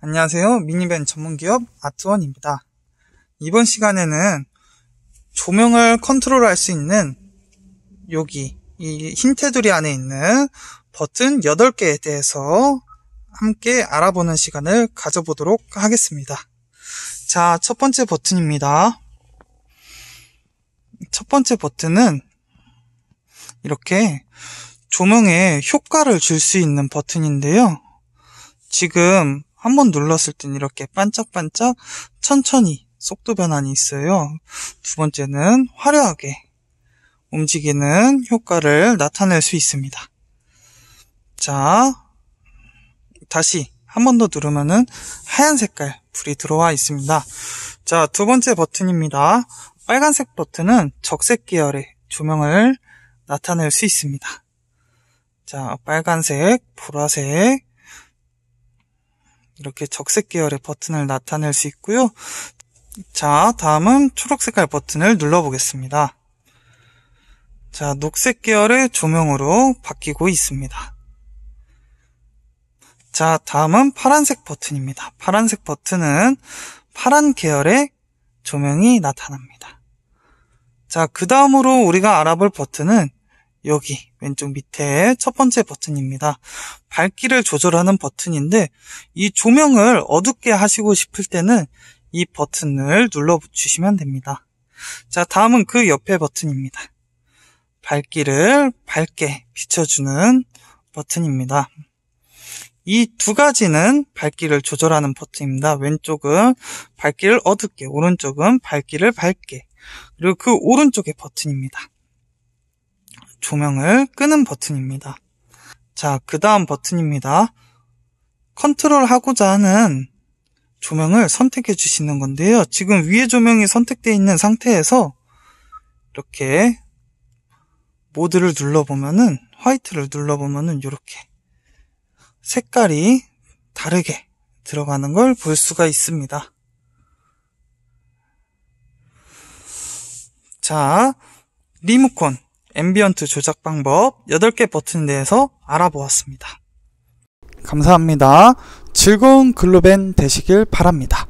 안녕하세요. 미니밴 전문기업 아트원입니다. 이번 시간에는 조명을 컨트롤할 수 있는 여기 이 흰 테두리 안에 있는 버튼 8개에 대해서 함께 알아보는 시간을 가져보도록 하겠습니다. 자, 첫 번째 버튼입니다. 첫 번째 버튼은 이렇게 조명에 효과를 줄 수 있는 버튼인데요. 지금 한번 눌렀을 땐 이렇게 반짝반짝 천천히 속도 변환이 있어요. 두 번째는 화려하게 움직이는 효과를 나타낼 수 있습니다. 자, 다시 한 번 더 누르면은 하얀 색깔 불이 들어와 있습니다. 자, 두 번째 버튼입니다. 빨간색 버튼은 적색 계열의 조명을 나타낼 수 있습니다. 자, 빨간색, 보라색, 이렇게 적색 계열의 버튼을 나타낼 수 있고요. 자, 다음은 초록 색깔 버튼을 눌러보겠습니다. 자, 녹색 계열의 조명으로 바뀌고 있습니다. 자, 다음은 파란색 버튼입니다. 파란색 버튼은 파란 계열의 조명이 나타납니다. 자, 그 다음으로 우리가 알아볼 버튼은 여기 왼쪽 밑에 첫 번째 버튼입니다. 밝기를 조절하는 버튼인데 이 조명을 어둡게 하시고 싶을 때는 이 버튼을 눌러주시면 됩니다. 자 다음은 그 옆에 버튼입니다. 밝기를 밝게 비춰주는 버튼입니다. 이 두 가지는 밝기를 조절하는 버튼입니다. 왼쪽은 밝기를 어둡게, 오른쪽은 밝기를 밝게, 그리고 그 오른쪽의 버튼입니다. 조명을 끄는 버튼입니다. 자, 그 다음 버튼입니다. 컨트롤 하고자 하는 조명을 선택해 주시는 건데요. 지금 위에 조명이 선택되어 있는 상태에서 이렇게 모드를 눌러보면은 화이트를 눌러보면은 이렇게 색깔이 다르게 들어가는 걸 볼 수가 있습니다. 자, 리모컨. 앰비언트 조작 방법 8개 버튼에 대해서 알아보았습니다. 감사합니다. 즐거운 글로벤 되시길 바랍니다.